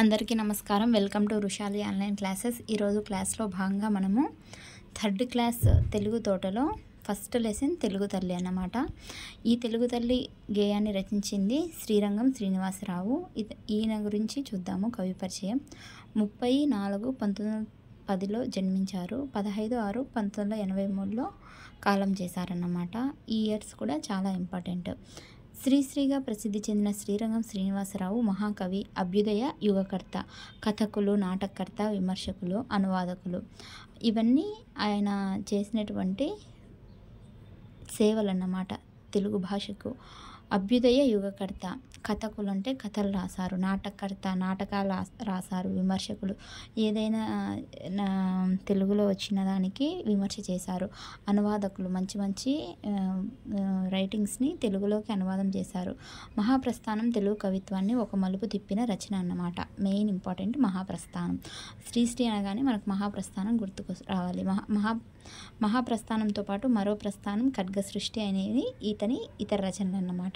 అందరికీ నమస్కారం welcome to Rushali online classes ఈరోజు క్లాస్లో భాగంగా మనము థర్డ్ క్లాస్ తెలుగు తోటలో ఫస్ట్ లెసన్ తెలుగు తల్లి అన్నమాట ఈ తెలుగు తల్లి గేయాన్ని రచించింది శ్రీరంగం శ్రీనివాసరావు ఈయన గురించి చూద్దాము కవి పరిచయం ముప్పై నాలుగు పంతొమ్మిది పదిలో జన్మించారు పదహైదు ఆరు పంతొమ్మిది వందల ఎనభై మూడులో కాలం చేశారన్నమాట ఈ ఇయర్స్ కూడా చాలా ఇంపార్టెంట్ శ్రీశ్రీగా ప్రసిద్ధి చెందిన శ్రీరంగం శ్రీనివాసరావు మహాకవి అభ్యుదయ యుగకర్త కథకులు నాటకర్త విమర్శకులు అనువాదకులు ఇవన్నీ ఆయన చేసినటువంటి సేవలు అన్నమాట తెలుగు భాషకు అభ్యుదయ యుగకర్త కథకులు అంటే కథలు రాశారు నాటకర్త నాటకాలు రాశారు విమర్శకులు ఏదైనా తెలుగులో వచ్చిన దానికి విమర్శ చేశారు అనువాదకులు మంచి మంచి రైటింగ్స్ని తెలుగులోకి అనువాదం చేశారు మహాప్రస్థానం తెలుగు కవిత్వాన్ని ఒక మలుపు తిప్పిన రచన అన్నమాట మెయిన్ ఇంపార్టెంట్ మహాప్రస్థానం శ్రీశ్రీ అనగానే మనకు మహాప్రస్థానం గుర్తుకు రావాలి మహా మహా మహాప్రస్థానంతో పాటు మరో ప్రస్థానం ఖడ్గ సృష్టి అనేది ఇతని ఇతర రచనలు అన్నమాట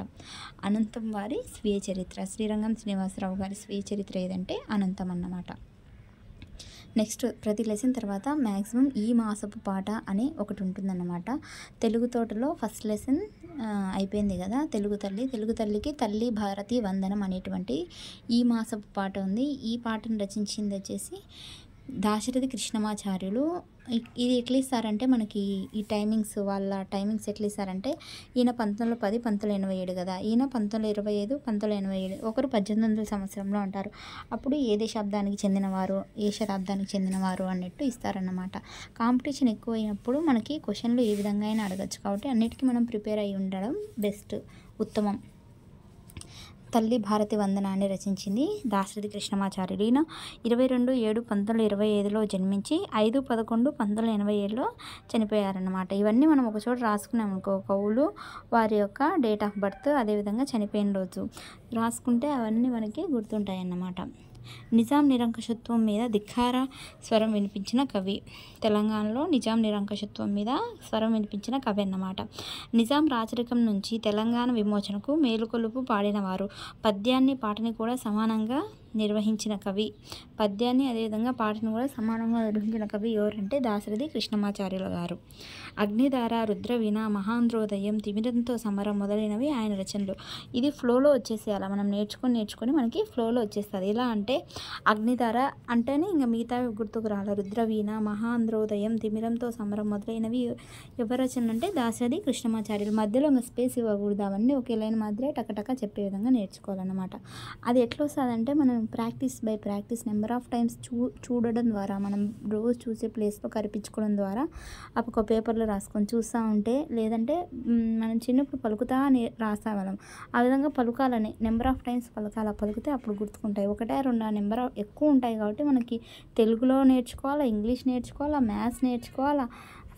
అనంతం వారి స్వీయ చరిత్ర శ్రీరంగం శ్రీనివాసరావు గారి స్వీయ చరిత్ర ఏదంటే అనంతం అన్నమాట నెక్స్ట్ ప్రతి లెసన్ తర్వాత మ్యాక్సిమం ఈ మాసపు పాట అని ఒకటి ఉంటుందన్నమాట తెలుగు తోటలో ఫస్ట్ లెసన్ అయిపోయింది కదా తెలుగు తల్లి తెలుగు తల్లికి తల్లి భారతి వందనం అనేటువంటి ఈ మాసపు పాట ఉంది ఈ పాటను రచించింది వచ్చేసి దాశరథి కృష్ణమాచార్యులు ఇది ఎట్లా ఇస్తారంటే మనకి ఈ టైమింగ్స్ వాళ్ళ టైమింగ్స్ ఎట్లా ఇస్తారంటే ఈయన పంతొమ్మిది పది పంతొమ్మిది ఎనభై ఏడు కదా ఈయన పంతొమ్మిది ఇరవై ఐదు పంతొమ్మిది ఎనభై ఏడు ఒకరు పద్దెనిమిది వందల సంవత్సరంలో ఉంటారు అప్పుడు ఏ దశాబ్దానికి చెందినవారు ఏ శతాబ్దానికి చెందినవారు అన్నట్టు ఇస్తారన్నమాట కాంపిటీషన్ ఎక్కువైనప్పుడు మనకి క్వశ్చన్లు ఏ విధంగా అయినా అడగచ్చు కాబట్టి అన్నిటికీ మనం ప్రిపేర్ అయి ఉండడం బెస్ట్ ఉత్తమం తల్లి భారతి వందనాన్ని రచించింది దాశరథి కృష్ణమాచార్యుడు ఈయన ఇరవై రెండు ఏడు పంతొమ్మిది ఇరవై ఐదులో జన్మించి ఐదు పదకొండు పంతొమ్మిది ఎనభై ఏడులో చనిపోయారన్నమాట ఇవన్నీ మనం ఒక చోట రాసుకున్నాం అనుకో కవులు వారి యొక్క డేట్ ఆఫ్ బర్త్ అదేవిధంగా చనిపోయిన రోజు రాసుకుంటే అవన్నీ మనకి గుర్తుంటాయి అన్నమాట నిజాం నిరంకషత్వం మీద ధిక్కార స్వరం వినిపించిన కవి తెలంగాణలో నిజాం నిరంకషత్వం మీద స్వరం వినిపించిన కవి అన్నమాట నిజాం రాచరికం నుంచి తెలంగాణ విమోచనకు మేలుకొలుపు పాడినవారు పద్యాన్ని పాటని కూడా సమానంగా నిర్వహించిన కవి పద్యాన్ని అదేవిధంగా పాటను కూడా సమానంగా నిర్వహించిన కవి ఎవరంటే దాశరథి కృష్ణమాచార్యుల గారు అగ్నిధార రుద్రవీణ మహాంధ్రోదయం తిమిరంతో సమరం మొదలైనవి ఆయన రచనలు ఇది ఫ్లోలో వచ్చేసేయాలి మనం నేర్చుకొని నేర్చుకొని మనకి ఫ్లోలో వచ్చేస్తుంది ఎలా అంటే అగ్నిధార అంటేనే ఇంకా మిగతా గుర్తుకు రావాలి రుద్రవీణ మహాంధ్రోదయం తిమిరంతో సమరం మొదలైనవి ఎవరి రచనలు అంటే దాశరథి కృష్ణమాచార్యులు మధ్యలో ఇంకా స్పేస్ ఇవ్వకూడదు అవన్నీ ఒకే లైన్ మాదిరే టకటక చెప్పే విధంగా నేర్చుకోవాలన్నమాట అది ఎట్లా వస్తుందంటే మనం మనం practice by practice number of times చూ చూడడం ద్వారా మనం రోజు చూసే ప్లేస్లో కనిపించుకోవడం ద్వారా ఒక పేపర్లో రాసుకొని చూస్తూ ఉంటే లేదంటే మనం చిన్నప్పుడు పలుకుతా అని రాసేవాళ్ళం ఆ విధంగా పలుకాలని నెంబర్ ఆఫ్ టైమ్స్ పలకాల పలికితే అప్పుడు గుర్తుకుంటాయి ఒకటే రెండు నెంబర్ ఎక్కువ ఉంటాయి కాబట్టి మనకి తెలుగులో నేర్చుకోవాలా ఇంగ్లీష్ నేర్చుకోవాలా మ్యాథ్స్ నేర్చుకోవాలా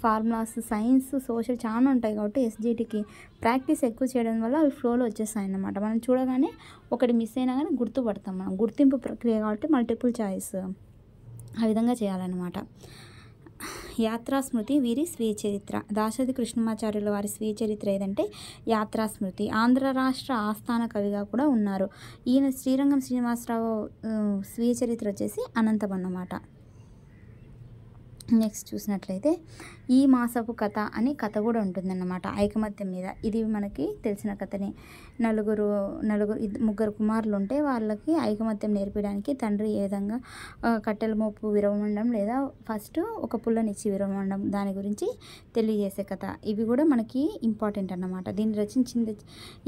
ఫార్ములాస్ సైన్స్ సోషల్ చాలా ఉంటాయి కాబట్టి ఎస్జీటీకి ప్రాక్టీస్ ఎక్కువ చేయడం వల్ల అవి ఫ్లోలో వచ్చేస్తాయి అన్నమాట మనం చూడగానే ఒకటి మిస్ అయినా కానీ గుర్తుపడతాం మనం గుర్తింపు ప్రక్రియ కాబట్టి మల్టిపుల్ చాయిస్ ఆ విధంగా చేయాలన్నమాట యాత్రాస్మృతి వీరి స్వీయ చరిత్ర దాశరథి కృష్ణమాచార్యుల వారి స్వీయ చరిత్ర ఏదంటే యాత్రాస్మృతి ఆంధ్ర రాష్ట్ర ఆస్థాన కవిగా కూడా ఉన్నారు ఈయన శ్రీరంగం శ్రీనివాసరావు స్వీయ చరిత్ర వచ్చేసి అనంతం అన్నమాట నెక్స్ట్ చూసినట్లయితే ఈ మాసపు కథ అని కథ కూడా ఉంటుందన్నమాట ఐకమత్యం మీద ఇది మనకి తెలిసిన కథనే నలుగురు నలుగురు ముగ్గురు కుమారులు ఉంటే వాళ్ళకి ఐకమత్యం నేర్పడానికి తండ్రి ఏ విధంగా కట్టెల మోపు విరవమండం లేదా ఫస్ట్ ఒక పుల్లనిచ్చి విరవమండడం దాని గురించి తెలియజేసే కథ ఇవి కూడా మనకి ఇంపార్టెంట్ అన్నమాట దీన్ని రచించింది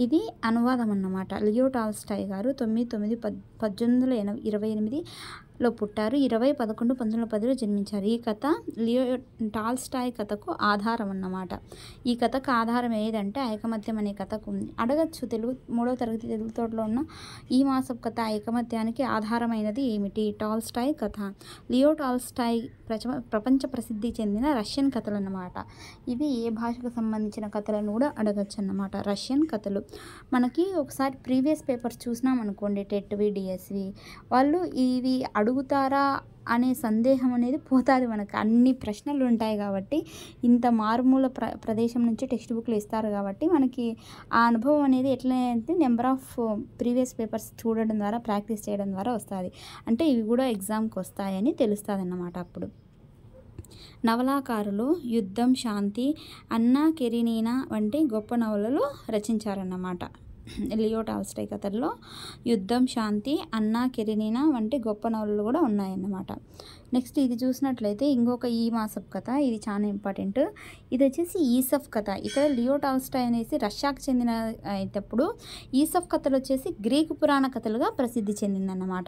ఇది అనువాదం అన్నమాట లియో టాల్స్టాయ్ గారు తొమ్మిది తొమ్మిది పద్దెనిమిది వందల ఇరవై ఎనిమిది లో పుట్టారు ఇరవై పదకొండు పంతొమ్మిది వందల పదిలో జన్మించారు ఈ కథ లియో టాల్స్టాయ్ కథకు ఆధారం అన్నమాట ఈ కథకు ఆధారం ఏదంటే ఐకమత్యం అనే కథకు ఉంది అడగచ్చు తెలుగు మూడో తరగతి తెలుగు తోటలో ఉన్న ఈ మాసపు కథ ఐకమత్యానికి ఆధారమైనది ఏమిటి టాల్స్టాయ్ కథ లియో టాల్స్టాయ్ ప్రచ ప్రపంచ ప్రసిద్ధి చెందిన రష్యన్ కథలు అన్నమాట ఇవి ఏ భాషకు సంబంధించిన కథలను కూడా అడగచ్చు అన్నమాట రష్యన్ కథలు మనకి ఒకసారి ప్రీవియస్ పేపర్స్ చూసినాం అనుకోండి టెట్వి డిఎస్వి వాళ్ళు ఇవి అడుగుతారా అనే సందేహం అనేది పోతుంది మనకు అన్ని ప్రశ్నలు ఉంటాయి కాబట్టి ఇంత మారుమూల ప్ర ప్రదేశం నుంచి టెక్స్ట్ బుక్లు ఇస్తారు కాబట్టి మనకి ఆ అనుభవం అనేది ఎట్లా నెంబర్ ఆఫ్ ప్రీవియస్ పేపర్స్ చూడడం ద్వారా ప్రాక్టీస్ చేయడం ద్వారా వస్తుంది అంటే ఇవి కూడా ఎగ్జామ్కి వస్తాయని తెలుస్తుంది అన్నమాట అప్పుడు నవలాకారులు యుద్ధం శాంతి అన్నా కెరినీనా వంటి గొప్ప నవలలు రచించారన్నమాట లియో టాల్స్టై కథల్లో యుద్ధం శాంతి అన్నా కెరినినా వంటి గొప్ప నవలలు కూడా ఉన్నాయన్నమాట నెక్స్ట్ ఇది చూసినట్లయితే ఇంకొక ఈ మాసఫ్ కథ ఇది చాలా ఇంపార్టెంట్ ఇది వచ్చేసి ఈసఫ్ కథ ఇక్కడ లియో అనేసి రష్యాకు చెందిన అయినప్పుడు ఈసఫ్ కథలు వచ్చేసి గ్రీకు పురాణ కథలుగా ప్రసిద్ధి చెందిందన్నమాట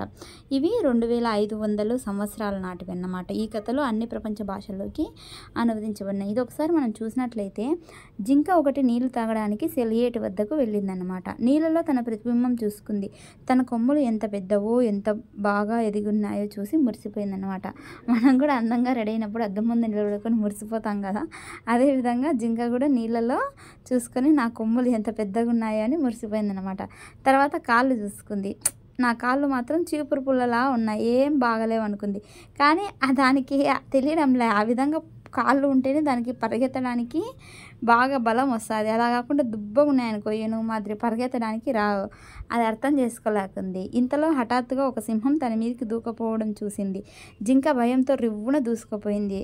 ఇవి రెండు వేల ఐదు వందలు సంవత్సరాల నాటివి అన్నమాట ఈ కథలు అన్ని ప్రపంచ భాషల్లోకి అనువదించబడినాయి ఇది ఒకసారి మనం చూసినట్లయితే జింక ఒకటి నీళ్లు తాగడానికి సెలియేటి వద్దకు వెళ్ళిందన్నమాట నీళ్ళలో తన ప్రతిబింబం చూసుకుంది తన కొమ్ములు ఎంత పెద్దవో ఎంత బాగా ఎదిగున్నాయో చూసి మురిసిపోయిందన్నమాట మనం కూడా అందంగా రెడీ అయినప్పుడు అద్దం ముందు నిలబడుకొని మురిసిపోతాం కదా అదేవిధంగా జింక కూడా నీళ్ళలో చూసుకొని నా కొమ్ములు ఎంత పెద్దగా ఉన్నాయో అని మురిసిపోయింది అనమాట తర్వాత కాళ్ళు చూసుకుంది నా కాళ్ళు మాత్రం చీపురు పుల్లలా ఉన్నాయి ఏం బాగలేవు అనుకుంది కానీ దానికి తెలియడంలే ఆ విధంగా కాళ్ళు ఉంటేనే దానికి పరిగెత్తడానికి బాగా బలం వస్తుంది అలా కాకుండా దుబ్బగా ఉన్నాయనుకో ఏను మాదిరి పరిగెత్తడానికి రావు అది అర్థం చేసుకోలేకుంది ఇంతలో హఠాత్తుగా ఒక సింహం తన మీదకి దూకపోవడం చూసింది జింక భయంతో రివ్వున దూసుకుపోయింది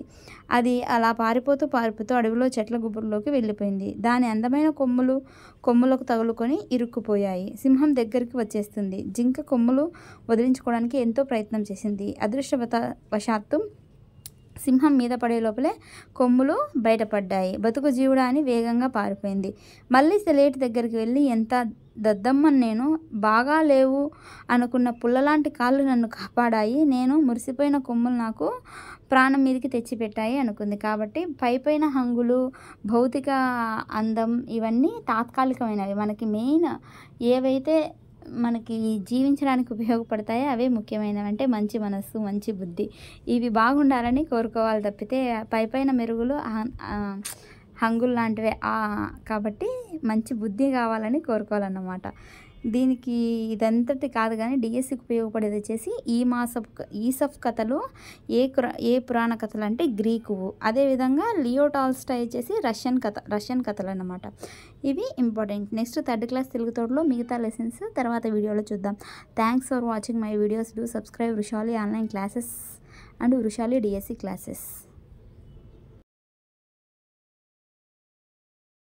అది అలా పారిపోతూ పారిపోతూ అడవిలో చెట్ల గుబురులోకి వెళ్ళిపోయింది దాని అందమైన కొమ్ములు కొమ్ములకు తగులుకొని ఇరుక్కుపోయాయి సింహం దగ్గరికి వచ్చేస్తుంది జింక కొమ్ములు వదిలించుకోవడానికి ఎంతో ప్రయత్నం చేసింది అదృష్టవత వశాత్తు సింహం మీద పడే లోపలే కొమ్ములు బయటపడ్డాయి బతుకు జీవుడా అని వేగంగా పారిపోయింది మళ్ళీ సెలేటి దగ్గరికి వెళ్ళి ఎంత దద్దమ్మని నేను బాగా లేవు అనుకున్న పుల్లలాంటి కాళ్ళు నన్ను కాపాడాయి నేను మురిసిపోయిన కొమ్ములు నాకు ప్రాణం మీదకి తెచ్చిపెట్టాయి అనుకుంది కాబట్టి పైపైన హంగులు భౌతిక అందం ఇవన్నీ తాత్కాలికమైనవి మనకి మెయిన్ ఏవైతే మనకి జీవించడానికి ఉపయోగపడతాయి అవే ముఖ్యమైనవి అంటే మంచి మనస్సు మంచి బుద్ధి ఇవి బాగుండాలని కోరుకోవాలి తప్పితే పైపైన మెరుగులు హంగుల్ లాంటివే కాబట్టి మంచి బుద్ధి కావాలని కోరుకోవాలన్నమాట దీనికి ఇదంతటి కాదు కానీ డిఎస్సికి ఉపయోగపడేది వచ్చేసి ఈ మాసఫ్ ఈసఫ్ కథలు ఏ ఏ పురాణ కథలు అంటే గ్రీకు అదేవిధంగా లియో టాల్స్టై వచ్చేసి రష్యన్ కథ రష్యన్ కథలు అనమాట ఇవి important next third class Telugu తోటలో మిగతా లెసన్స్ తర్వాత వీడియోలో చూద్దాం thanks for watching my videos do subscribe Rushali online classes and Vrushali DSC classes